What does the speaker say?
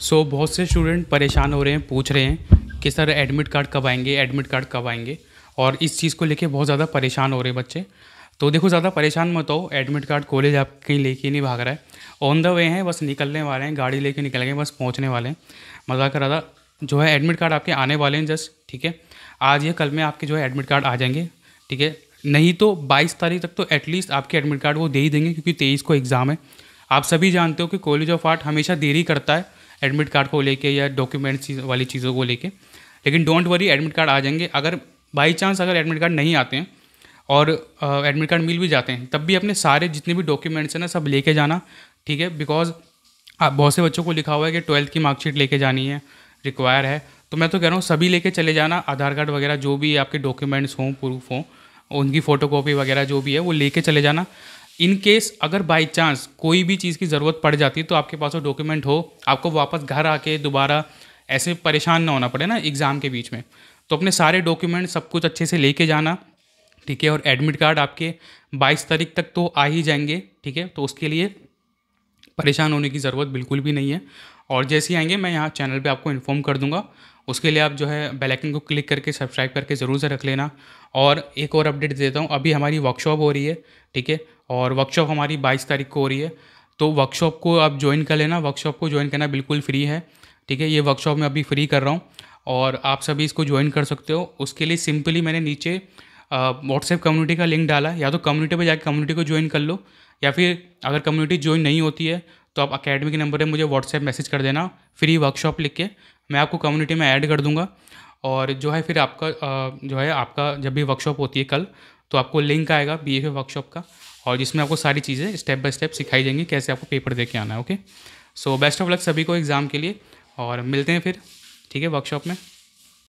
सो so, बहुत से student परेशान हो रहे हैं पूछ रहे हैं कि सर एडमिट कार्ड कब आएंगे एडमिट कार्ड कब आएंगे और इस चीज़ को लेके बहुत ज़्यादा परेशान हो रहे हैं बच्चे तो देखो ज़्यादा परेशान मत हो एडमिट कार्ड कॉलेज आप कहीं लेके नहीं भाग रहा है ऑन द वे हैं बस निकलने वाले हैं गाड़ी लेके निकल गए बस पहुँचने वाले हैं मज़ा कर रहा था जो है एडमिट कार्ड आपके आने वाले हैं जस्ट ठीक है आज या कल में आपके जो है एडमिट कार्ड आ जाएंगे ठीक है नहीं तो 22 तारीख तक तो एटलीस्ट आपके एडमिट कार्ड वो दे ही देंगे क्योंकि 23 को एग्ज़ाम है आप सभी जानते हो कि कॉलेज ऑफ आर्ट हमेशा देरी करता है एडमिट कार्ड को लेके या डॉक्यूमेंट्स वाली चीज़ों को लेके लेकिन डोंट वरी एडमिट कार्ड आ जाएंगे अगर बाई चांस अगर एडमिट कार्ड नहीं आते हैं और एडमिट कार्ड मिल भी जाते हैं तब भी अपने सारे जितने भी डॉक्यूमेंट्स हैं ना सब लेके जाना ठीक है बिकॉज आप बहुत से बच्चों को लिखा हुआ है कि ट्वेल्थ की मार्कशीट लेके जानी है रिक्वायर है तो मैं तो कह रहा हूँ सभी लेके चले जाना आधार कार्ड वगैरह जो भी आपके डॉक्यूमेंट्स हों प्रूफ हों उनकी फ़ोटोकॉपी वगैरह जो भी है वो लेके चले जाना इन केस अगर बाई चांस कोई भी चीज़ की ज़रूरत पड़ जाती है तो आपके पास वो डॉक्यूमेंट हो आपको वापस घर आके दोबारा ऐसे परेशान ना होना पड़े ना एग्ज़ाम के बीच में तो अपने सारे डॉक्यूमेंट सब कुछ अच्छे से लेके जाना ठीक है और एडमिट कार्ड आपके 22 तारीख तक तो आ ही जाएंगे ठीक है तो उसके लिए परेशान होने की ज़रूरत बिल्कुल भी नहीं है और जैसे ही आएंगे मैं यहाँ चैनल पे आपको इन्फॉर्म कर दूंगा उसके लिए आप जो है बेल आइकन को क्लिक करके सब्सक्राइब करके ज़रूर से रख लेना और एक और अपडेट देता हूँ अभी हमारी वर्कशॉप हो रही है ठीक है और वर्कशॉप हमारी बाईस तारीख को हो रही है तो वर्कशॉप को आप ज्वाइन कर लेना वर्कशॉप को ज्वाइन करना बिल्कुल फ्री है ठीक है ये वर्कशॉप मैं अभी फ्री कर रहा हूँ और आप सभी इसको ज्वाइन कर सकते हो उसके लिए सिंपली मैंने नीचे व्हाट्सएप कम्युनिटी का लिंक डाला या तो कम्युनिटी पर जाकर कम्युनिटी को ज्वाइन कर लो या फिर अगर कम्युनिटी ज्वाइन नहीं होती है तो आप अकेडमी के नंबर पर मुझे व्हाट्सएप मैसेज कर देना फ्री वर्कशॉप लिख के मैं आपको कम्युनिटी में ऐड कर दूंगा और जो है फिर आपका जो है आपका जब भी वर्कशॉप होती है कल तो आपको लिंक आएगा बी वर्कशॉप का और जिसमें आपको सारी चीज़ें स्टेप बाय स्टेप सिखाई जाएंगी कैसे आपको पेपर दे के आना है okay so best of luck सभी को एग्ज़ाम के लिए और मिलते हैं फिर ठीक है वर्कशॉप में